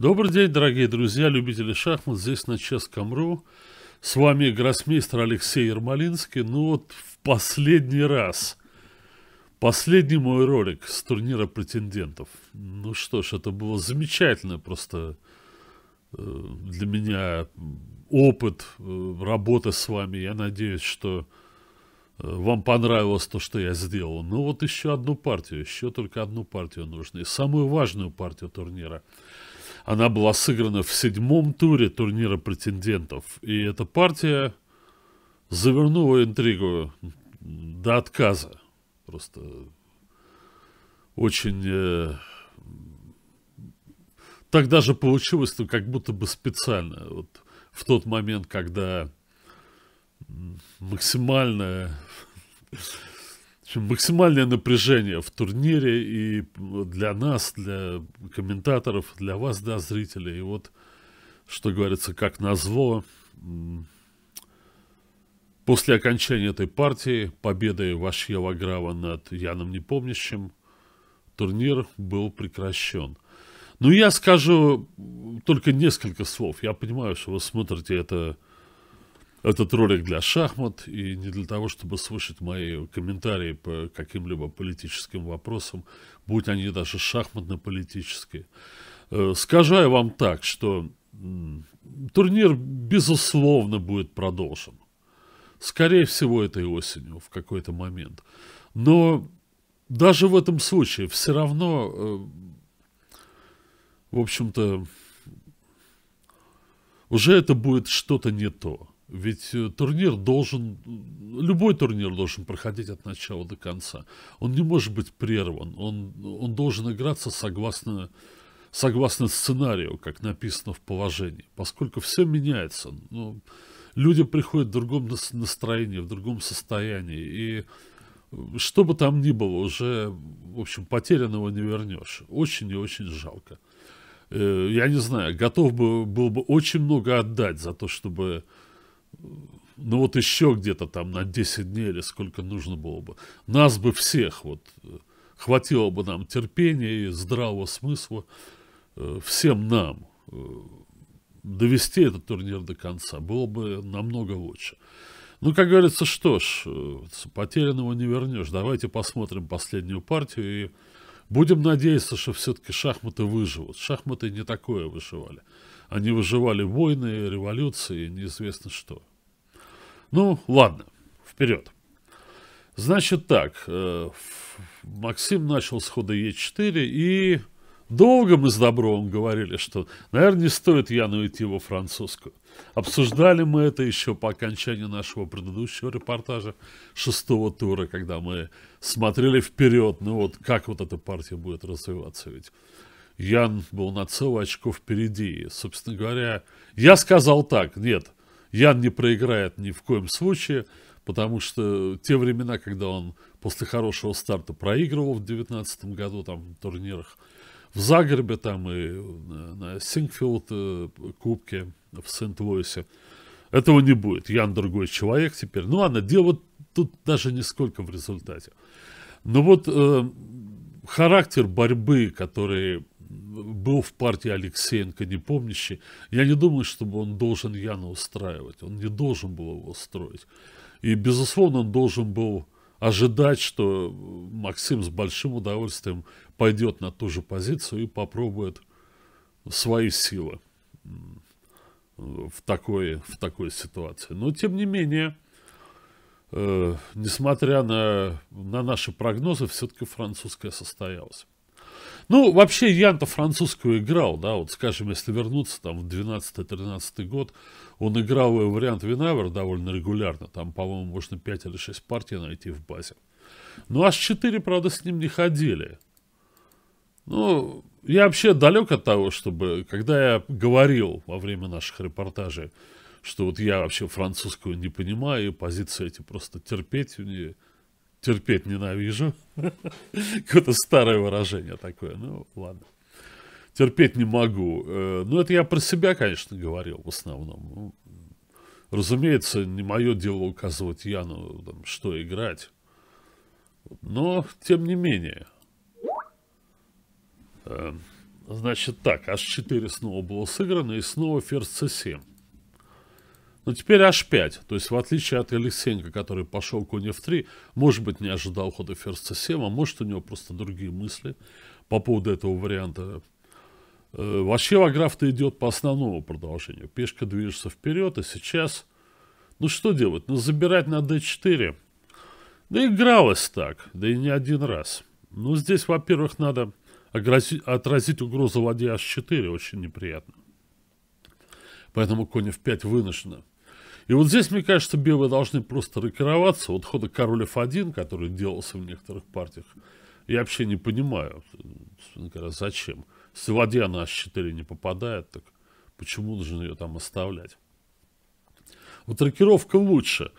Добрый день, дорогие друзья, любители шахмат. Здесь на час Камру. С вами гроссмейстер Алексей Ермолинский. Ну вот в последний раз. Последний мой ролик с турнира претендентов. Ну что ж, это было замечательно просто э, для меня опыт э, работы с вами. Я надеюсь, что э, вам понравилось то, что я сделал. Ну вот еще одну партию, еще только одну партию нужно. И самую важную партию турнира – она была сыграна в седьмом туре турнира претендентов. И эта партия завернула интригу до отказа. Просто очень... Э, так даже получилось, ну, как будто бы специально. Вот в тот момент, когда максимальная максимальное напряжение в турнире и для нас, для комментаторов, для вас, да, зрителей. И вот, что говорится, как назло, после окончания этой партии, победы Вашьева Грава над Яном Непомнящим, турнир был прекращен. Ну, я скажу только несколько слов. Я понимаю, что вы смотрите это этот ролик для шахмат и не для того, чтобы слышать мои комментарии по каким-либо политическим вопросам, будь они даже шахматно-политические. Э, скажу я вам так, что турнир, безусловно, будет продолжен. Скорее всего, этой осенью в какой-то момент. Но даже в этом случае все равно, э, в общем-то, уже это будет что-то не то. Ведь э, турнир должен, любой турнир должен проходить от начала до конца. Он не может быть прерван, он, он должен играться согласно, согласно сценарию, как написано в положении, поскольку все меняется. Ну, люди приходят в другом настроении, в другом состоянии, и что бы там ни было, уже, в общем, потерянного не вернешь. Очень и очень жалко. Э, я не знаю, готов бы, был бы очень много отдать за то, чтобы ну вот еще где-то там на 10 дней или сколько нужно было бы. Нас бы всех, вот, э, хватило бы нам терпения и здравого смысла э, всем нам э, довести этот турнир до конца. Было бы намного лучше. Ну, как говорится, что ж, потерянного не вернешь. Давайте посмотрим последнюю партию и будем надеяться, что все-таки шахматы выживут. Шахматы не такое выживали. Они выживали войны, революции, неизвестно что. Ну, ладно, вперед. Значит так, э, Максим начал с хода Е4, и долго мы с Добровым говорили, что, наверное, не стоит Яну идти во французскую. Обсуждали мы это еще по окончанию нашего предыдущего репортажа шестого тура, когда мы смотрели вперед, ну вот как вот эта партия будет развиваться. Ведь Ян был на целое очко впереди. И, собственно говоря, я сказал так, нет – Ян не проиграет ни в коем случае, потому что те времена, когда он после хорошего старта проигрывал в 2019 году там в турнирах в Загребе, там и э, на Сингфилд э, Кубке в Сент-Луисе, этого не будет. Ян другой человек теперь. Ну ладно, дело тут даже нисколько в результате. Но вот э, характер борьбы, который был в партии Алексеенко, не помнишь? я не думаю, чтобы он должен Яна устраивать. Он не должен был его строить. И, безусловно, он должен был ожидать, что Максим с большим удовольствием пойдет на ту же позицию и попробует свои силы в такой, в такой ситуации. Но, тем не менее, э, несмотря на, на наши прогнозы, все-таки французская состоялась. Ну, вообще, Ян-то французскую играл, да, вот, скажем, если вернуться там в 12-13 год, он играл вариант Винавер довольно регулярно, там, по-моему, можно 5 или 6 партий найти в базе. Ну, аж 4, правда, с ним не ходили. Ну, я вообще далек от того, чтобы, когда я говорил во время наших репортажей, что вот я вообще французскую не понимаю, позиции эти просто терпеть у нее, терпеть ненавижу. Какое-то старое выражение такое. Ну, ладно. Терпеть не могу. Э, ну, это я про себя, конечно, говорил в основном. Ну, разумеется, не мое дело указывать Яну, там, что играть. Но, тем не менее. Э, значит так, аж 4 снова было сыграно, и снова ферзь c7. Но теперь h5, то есть в отличие от Алексеенко, который пошел конь f3, может быть не ожидал хода ферзь c7, а может у него просто другие мысли по поводу этого варианта. Э, вообще Ваграф-то идет по основному продолжению. Пешка движется вперед, и а сейчас... Ну что делать? Ну забирать на d4. Да игралось так, да и не один раз. Ну здесь, во-первых, надо огрозить, отразить угрозу ладья h4, очень неприятно. Поэтому конь f5 вынуждено и вот здесь, мне кажется, белые должны просто рокироваться. Вот хода король F1, который делался в некоторых партиях, я вообще не понимаю, зачем. Если ладья на H4 не попадает, так почему нужно ее там оставлять? Вот рокировка лучше.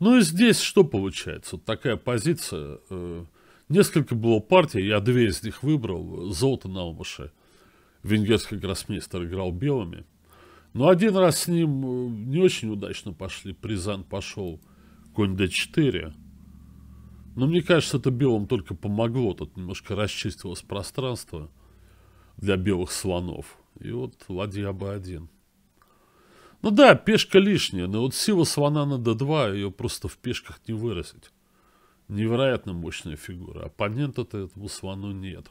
Ну и здесь что получается? Вот такая позиция. Э, несколько было партий, я две из них выбрал. Золото на умыше. Венгерский гроссмейстер играл белыми. Но один раз с ним э, не очень удачно пошли. Призан пошел конь d4. Но мне кажется, это белым только помогло. Тут немножко расчистилось пространство для белых слонов. И вот ладья b1. Ну да, пешка лишняя, но вот сила слона на d2, ее просто в пешках не выразить. Невероятно мощная фигура. Оппонента-то этому слону нет.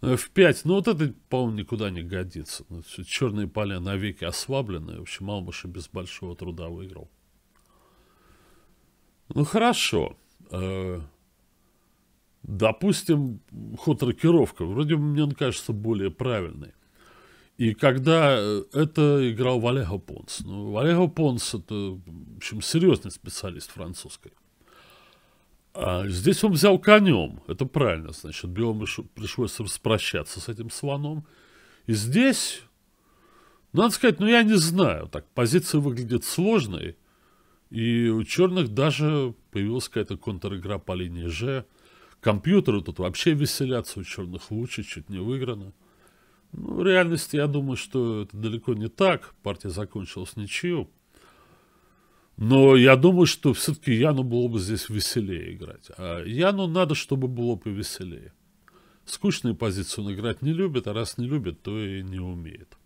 Э, в 5 ну вот это, по-моему, никуда не годится. Ну, Черные поля навеки ослаблены. В общем, Алмаши без большого труда выиграл. Ну хорошо. Э, допустим, ход рокировка. Вроде бы мне он кажется более правильный. И когда э, это играл Валего Понс. Ну, Валего Понс это, в общем, серьезный специалист французской. А здесь он взял конем, это правильно, значит, белому пришлось распрощаться с этим слоном. И здесь, надо сказать, ну я не знаю, так, позиция выглядит сложной, и у черных даже появилась какая-то контр-игра по линии Ж. Компьютеры тут вообще веселятся, у черных лучше, чуть не выиграно. Ну, в реальности, я думаю, что это далеко не так. Партия закончилась ничью, но я думаю, что все-таки Яну было бы здесь веселее играть. А Яну надо, чтобы было повеселее. Скучные позиции он играть не любит, а раз не любит, то и не умеет.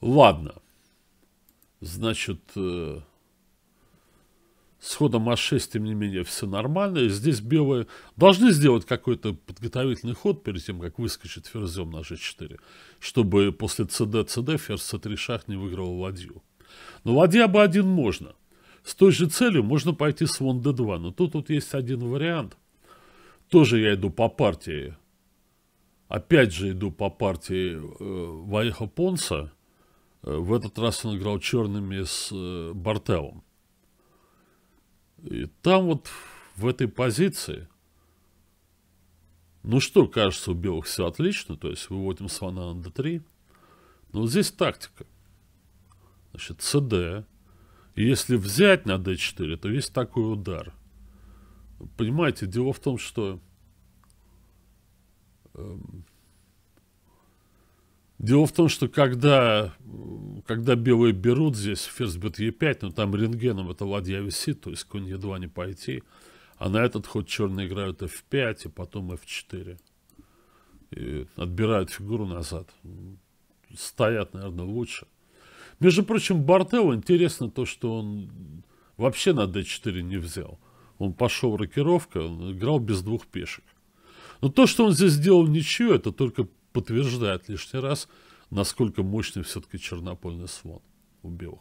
Ладно. Значит, э, с ходом А6, тем не менее, все нормально. И здесь белые должны сделать какой-то подготовительный ход перед тем, как выскочит ферзем на g4, чтобы после cd-cd ферзь c3 шах не выиграл ладью. Но ну, ладья b1 можно. С той же целью можно пойти слон д 2 Но тут, тут есть один вариант. Тоже я иду по партии. Опять же иду по партии э, Ваиха Понса. Э, в этот раз он играл черными с э, Бартелом. И там вот в этой позиции... Ну что, кажется, у белых все отлично, то есть выводим слона на d3. Но вот здесь тактика значит, cd. И если взять на d4, то есть такой удар. Понимаете, дело в том, что... Эм, дело в том, что когда, когда белые берут здесь ферзбет e5, но там рентгеном это ладья висит, то есть конь едва не пойти, а на этот ход черные играют f5 и потом f4. И отбирают фигуру назад. Стоят, наверное, лучше. Между прочим, Бартелло, интересно то, что он вообще на D4 не взял. Он пошел рокировка, он играл без двух пешек. Но то, что он здесь сделал ничего, это только подтверждает лишний раз, насколько мощный все-таки чернопольный слон у белых.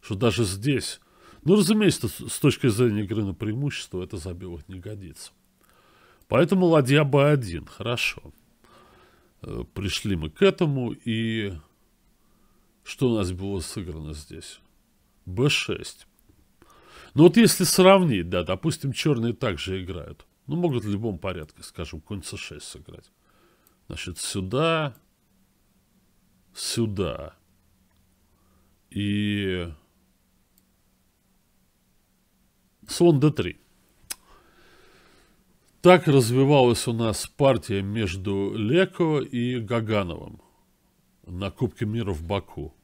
Что даже здесь, ну, разумеется, с точки зрения игры на преимущество, это за белых не годится. Поэтому ладья b1, хорошо. Э, пришли мы к этому, и что у нас было сыграно здесь? b6. Ну вот если сравнить, да, допустим, черные также играют. Ну, могут в любом порядке, скажем, конь c6 сыграть. Значит, сюда, сюда. И слон d3. Так развивалась у нас партия между Леко и Гагановым на Кубке мира в Баку.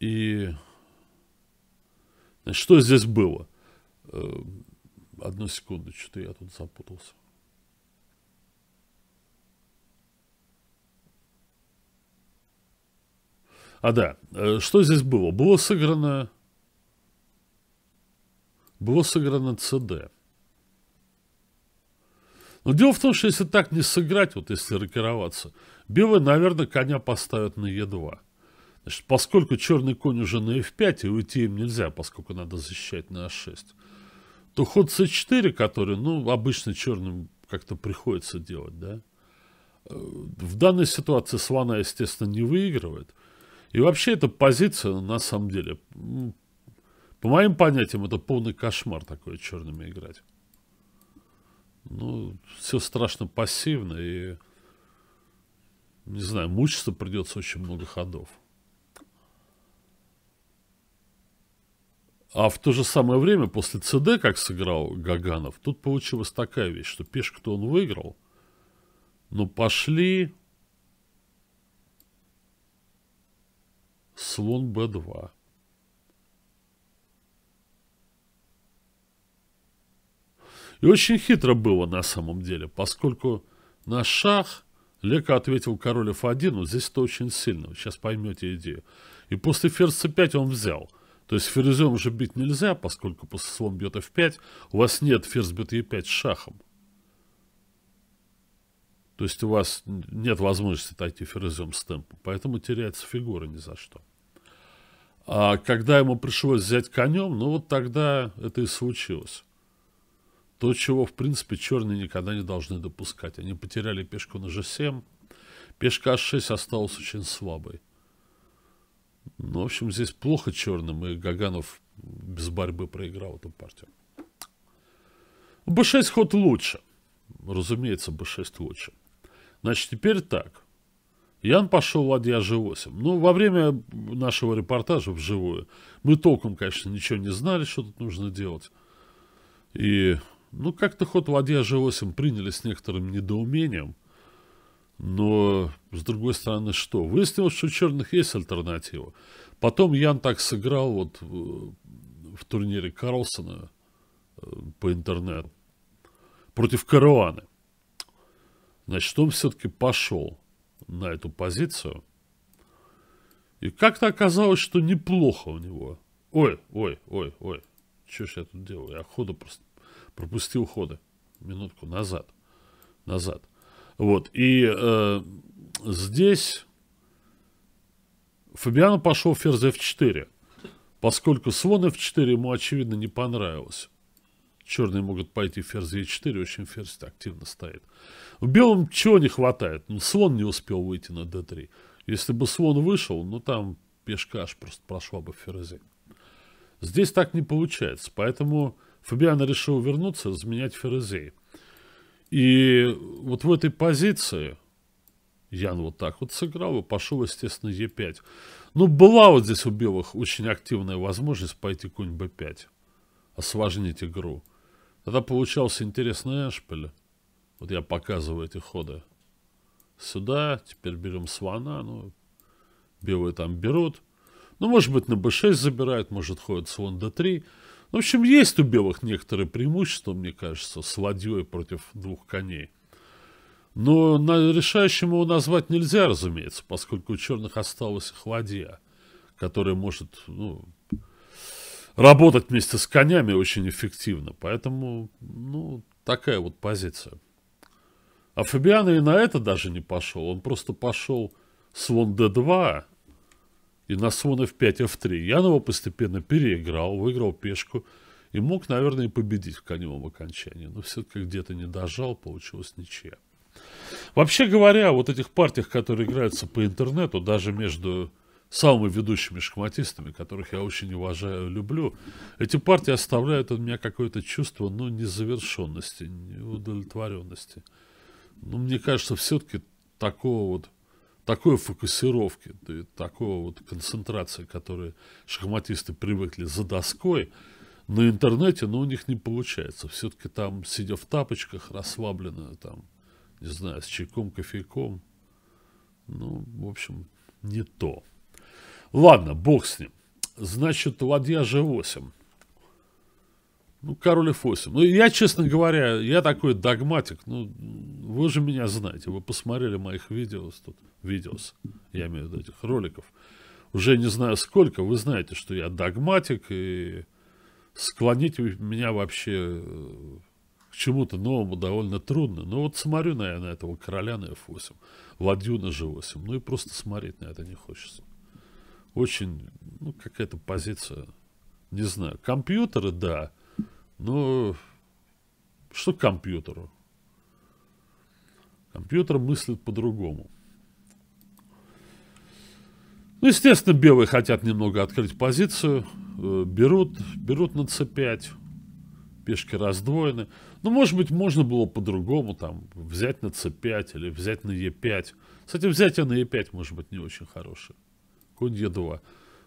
И значит, что здесь было? Э, одну секунду, что-то я тут запутался. А да, э, что здесь было? Было сыграно... Было сыграно ЦД. Но ну, дело в том, что если так не сыграть, вот если рокироваться, белые, наверное, коня поставят на Е2. Значит, поскольку черный конь уже на F5, и уйти им нельзя, поскольку надо защищать на А6, то ход c4, который, ну, обычно черным как-то приходится делать, да, э, в данной ситуации слона, естественно, не выигрывает. И вообще эта позиция, на самом деле, по моим понятиям, это полный кошмар такой черными играть. Ну, все страшно пассивно, и, не знаю, мучиться придется очень много ходов. А в то же самое время, после ЦД, как сыграл Гаганов, тут получилась такая вещь, что пешка, то он выиграл, но пошли слон b2. И очень хитро было на самом деле, поскольку на шах Лека ответил король f1, но здесь это очень сильно, сейчас поймете идею. И после ферзь c5 он взял. То есть ферзем уже бить нельзя, поскольку после слон бьет f5, у вас нет ферзь бьет e5 с шахом. То есть у вас нет возможности отойти ферзем с темпом, поэтому теряется фигура ни за что. А когда ему пришлось взять конем, ну вот тогда это и случилось. То, чего, в принципе, черные никогда не должны допускать. Они потеряли пешку на g7. Пешка h6 осталась очень слабой. Ну, в общем, здесь плохо черным, и Гаганов без борьбы проиграл эту партию. b6 ход лучше. Разумеется, b6 лучше. Значит, теперь так. Ян пошел ладья g8. Ну, во время нашего репортажа вживую мы толком, конечно, ничего не знали, что тут нужно делать. И ну, как-то ход ладья g8 приняли с некоторым недоумением. Но, с другой стороны, что? Выяснилось, что у черных есть альтернатива. Потом Ян так сыграл вот э, в турнире Карлсона э, по интернету против Каруаны. Значит, он все-таки пошел на эту позицию. И как-то оказалось, что неплохо у него. Ой, ой, ой, ой. Что ж я тут делаю? Я ходу просто пропустил ходы, Минутку назад. Назад. Вот. И э, здесь Фабиано пошел ферзь f4. Поскольку слон f4 ему, очевидно, не понравился. Черные могут пойти ферзь e4, очень ферзь активно стоит. В белом чего не хватает? Ну, слон не успел выйти на d3. Если бы слон вышел, ну там пешка аж просто прошла бы ферзень. Здесь так не получается, поэтому Фабиано решил вернуться, заменять Ферезей. И вот в этой позиции Ян вот так вот сыграл и пошел, естественно, Е5. Ну, была вот здесь у белых очень активная возможность пойти конь Б5. Осважнить игру. Тогда получался интересный эшпиль. Вот я показываю эти ходы. Сюда, теперь берем слона, ну, белые там берут. Ну, может быть, на b6 забирают, может, ходит слон d3. В общем, есть у белых некоторые преимущества, мне кажется, с ладьей против двух коней. Но решающим его назвать нельзя, разумеется, поскольку у черных осталась их ладья, которая может ну, работать вместе с конями очень эффективно. Поэтому, ну, такая вот позиция. А Фабиано и на это даже не пошел. Он просто пошел слон d2, и на слон f5, f3. Янова постепенно переиграл, выиграл пешку и мог, наверное, и победить в коневом окончании. Но все-таки где-то не дожал, получилось ничья. Вообще говоря, вот этих партиях, которые играются по интернету, даже между самыми ведущими шахматистами, которых я очень уважаю и люблю, эти партии оставляют у меня какое-то чувство, ну, незавершенности, неудовлетворенности. Но ну, мне кажется, все-таки такого вот такой фокусировки, такого вот концентрации, которые шахматисты привыкли за доской, на интернете, но ну, у них не получается. Все-таки там, сидя в тапочках, расслабленно, там, не знаю, с чайком, кофейком, ну, в общем, не то. Ладно, бог с ним. Значит, ладья же 8 ну, король F8. Ну, я, честно говоря, я такой догматик. Ну, вы же меня знаете. Вы посмотрели моих видео тут. видео, Я имею в виду этих роликов. Уже не знаю сколько. Вы знаете, что я догматик. И склонить меня вообще э, к чему-то новому довольно трудно. Но вот смотрю, наверное, на этого короля на F8. Ладью на G8. Ну и просто смотреть на это не хочется. Очень, ну, какая-то позиция. Не знаю. Компьютеры, да. Ну, что к компьютеру? Компьютер мыслит по-другому. Ну, естественно, белые хотят немного открыть позицию. Э, берут, берут на c5. Пешки раздвоены. Ну, может быть, можно было по-другому там взять на c5 или взять на e5. Кстати, взятие на e5 может быть не очень хорошее. Конь e2.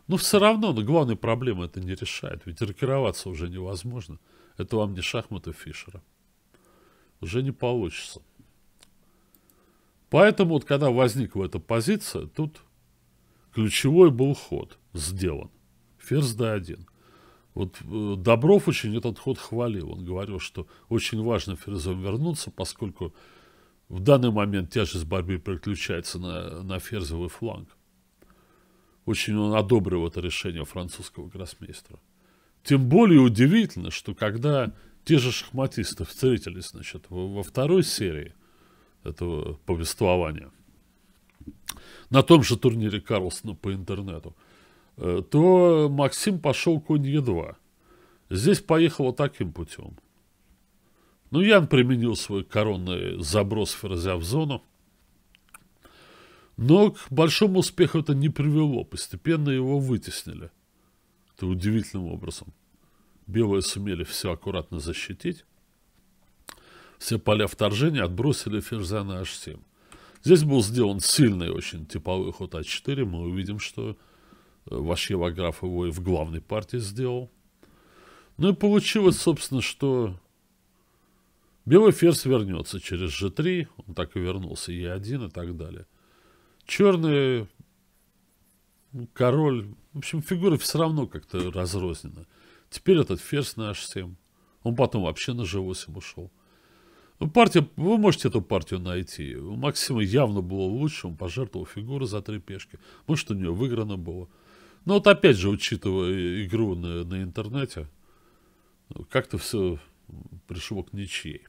Но все равно, но ну, главная проблема это не решает. Ведь рокироваться уже невозможно. Это вам не шахматы Фишера. Уже не получится. Поэтому вот когда возникла эта позиция, тут ключевой был ход сделан. Ферзь d1. Вот э, Добров очень этот ход хвалил. Он говорил, что очень важно ферзем вернуться, поскольку в данный момент тяжесть борьбы переключается на, на ферзевый фланг. Очень он одобрил это решение французского гроссмейстера. Тем более удивительно, что когда те же шахматисты встретились, значит, во второй серии этого повествования, на том же турнире Карлсона по интернету, э, то Максим пошел конь Е2. Здесь поехало таким путем. Ну, Ян применил свой коронный заброс ферзя в зону, но к большому успеху это не привело. Постепенно его вытеснили. Это удивительным образом. Белые сумели все аккуратно защитить. Все поля вторжения отбросили ферзя на h7. Здесь был сделан сильный очень типовой ход а4. Мы увидим, что э, ваш Еваграф его и в главной партии сделал. Ну и получилось, собственно, что белый ферзь вернется через g3. Он так и вернулся, e1 и так далее. Черный король. В общем, фигуры все равно как-то разрознены. Теперь этот ферзь на h7. Он потом вообще на g8 ушел. Ну, партия, вы можете эту партию найти. У Максима явно было лучше, он пожертвовал фигуру за три пешки. Может, у него выиграно было. Но вот опять же, учитывая игру на, на интернете, ну, как-то все пришло к ничьей.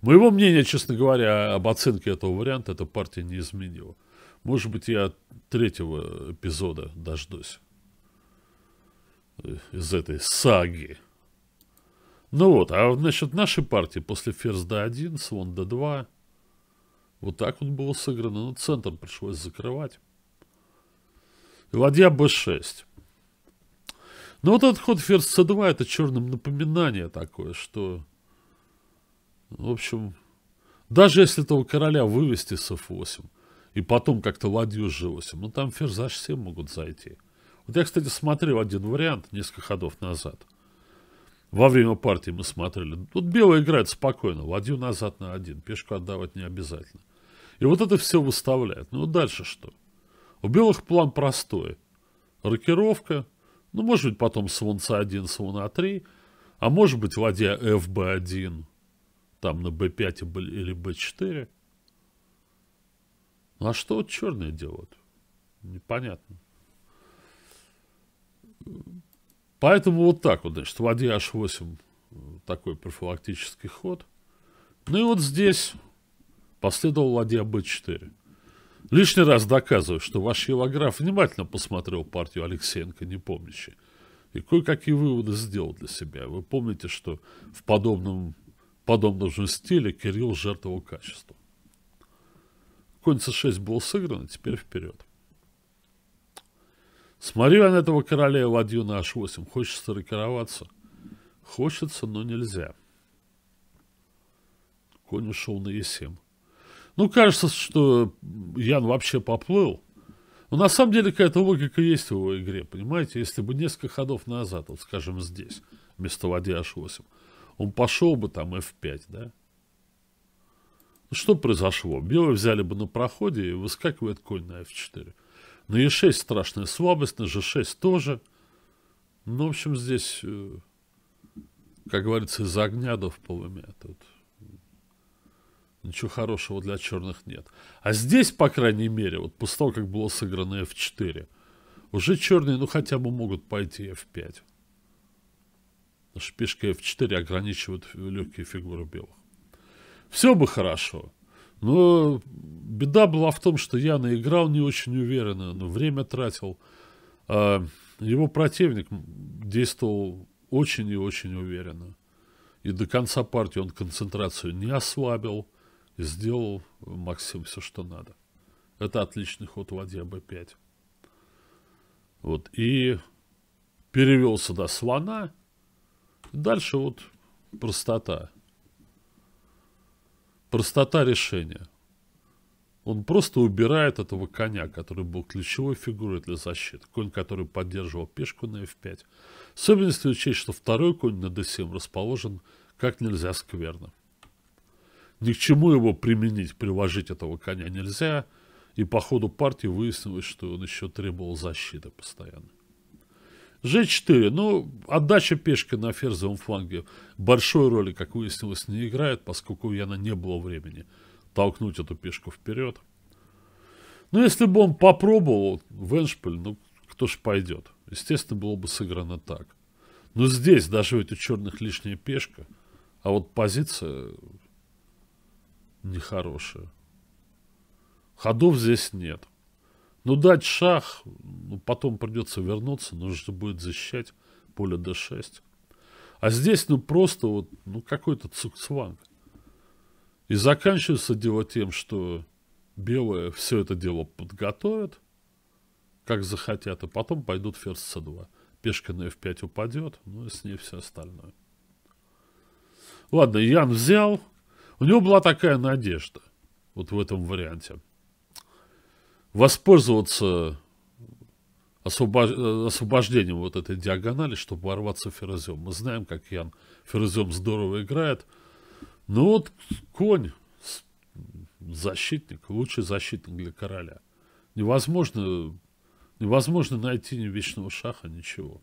Моего мнения, честно говоря, об оценке этого варианта эта партия не изменила. Может быть, я третьего эпизода дождусь из этой саги. Ну вот, а значит, нашей партии после ферзь ферзда 1, свон d2, вот так вот было сыграно. Но ну, центр пришлось закрывать. Ладья b6. Ну, вот этот ход ферзь c2, это черным напоминание такое, что, в общем, даже если этого короля вывести с f8, и потом как-то ладью с g8, ну, там ферзь h7 могут зайти. Вот я, кстати, смотрел один вариант несколько ходов назад. Во время партии мы смотрели. Тут белый играет спокойно, ладью назад на один, пешку отдавать не обязательно. И вот это все выставляет. Ну, дальше что? У белых план простой. Рокировка, ну, может быть, потом слон c1, слон а3, а может быть, ладья fb1, там на b5 или b4. Ну, а что вот черные делают? Непонятно. Поэтому вот так вот, значит, в 1H8 э, такой профилактический ход. Ну и вот здесь последовал 1B4. Лишний раз доказываю, что ваш Евограф внимательно посмотрел партию Алексеенко «Непомнящий» и кое-какие выводы сделал для себя. Вы помните, что в подобном, подобном же стиле Кирилл жертвовал качеством. Конь c6 был сыгран, теперь вперед. Смотри на этого короля ладью на h8. Хочется рокироваться. Хочется, но нельзя. Конь ушел на e7. Ну, кажется, что Ян вообще поплыл. Но на самом деле какая-то логика есть в его игре, понимаете? Если бы несколько ходов назад, вот скажем здесь, вместо ладьи h8, он пошел бы там f5, да? Ну, что произошло? Белые взяли бы на проходе и выскакивает конь на f4. На ну, и шесть страшная слабость, на же шесть тоже. Ну, в общем, здесь, э, как говорится, из огня до в полыми. Тут ничего хорошего для черных нет. А здесь, по крайней мере, вот после того, как было сыграно F4, уже черные, ну, хотя бы могут пойти F5. Потому что пешка F4 ограничивает легкие фигуры белых. Все бы хорошо. Но беда была в том, что я наиграл не очень уверенно, но время тратил. А, его противник действовал очень и очень уверенно. И до конца партии он концентрацию не ослабил. И сделал максимум все, что надо. Это отличный ход ладья b5. Вот. И перевел сюда слона. Дальше вот простота простота решения. Он просто убирает этого коня, который был ключевой фигурой для защиты. Конь, который поддерживал пешку на f5. Особенно если учесть, что второй конь на d7 расположен как нельзя скверно. Ни к чему его применить, приложить этого коня нельзя. И по ходу партии выяснилось, что он еще требовал защиты постоянно. G4, ну, отдача пешки на ферзовом фланге большой роли, как выяснилось, не играет, поскольку у Яна не было времени толкнуть эту пешку вперед. Но ну, если бы он попробовал Веншпель, ну, кто ж пойдет? Естественно, было бы сыграно так. Но здесь даже у этих черных лишняя пешка, а вот позиция нехорошая. Ходов здесь нет. Ну, дать шах, ну, потом придется вернуться, нужно будет защищать поле d6. А здесь, ну, просто вот, ну, какой-то цукцванг. И заканчивается дело тем, что белые все это дело подготовят, как захотят, а потом пойдут ферзь c2. Пешка на f5 упадет, ну и с ней все остальное. Ладно, Ян взял. У него была такая надежда, вот в этом варианте воспользоваться освобождением вот этой диагонали, чтобы ворваться ферозем. Мы знаем, как Ян ферозем здорово играет. Но ну вот конь, защитник, лучший защитник для короля. Невозможно, невозможно найти ни вечного шаха, ничего.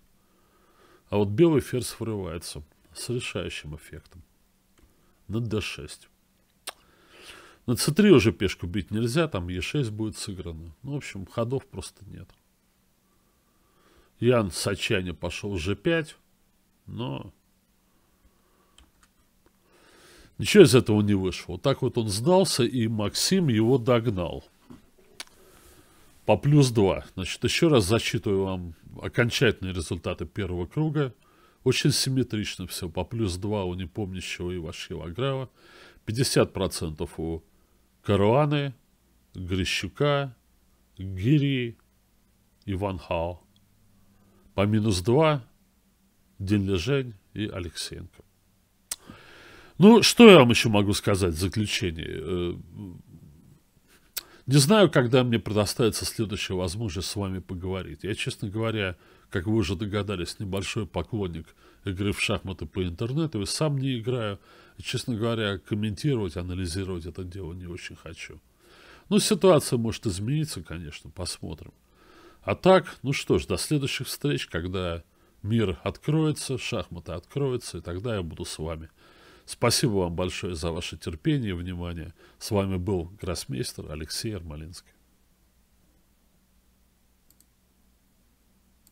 А вот белый ферзь врывается с решающим эффектом. На d6. На c3 уже пешку бить нельзя, там e6 будет сыграно. Ну, в общем, ходов просто нет. Ян с отчаяния пошел g5, но ничего из этого не вышло. Вот так вот он сдался, и Максим его догнал. По плюс 2. Значит, еще раз зачитываю вам окончательные результаты первого круга. Очень симметрично все. По плюс 2 у непомнящего Ивашева Аграва. 50% у Каруаны, Грищука, Гири и По минус 2 Денлежень и Алексеенко. Ну, что я вам еще могу сказать в заключение? Э, не знаю, когда мне предоставится следующая возможность с вами поговорить. Я, честно говоря, как вы уже догадались, небольшой поклонник игры в шахматы по интернету и сам не играю. И, честно говоря, комментировать, анализировать это дело не очень хочу. Но ну, ситуация может измениться, конечно, посмотрим. А так, ну что ж, до следующих встреч, когда мир откроется, шахматы откроются, и тогда я буду с вами. Спасибо вам большое за ваше терпение и внимание. С вами был гроссмейстер Алексей Армалинский.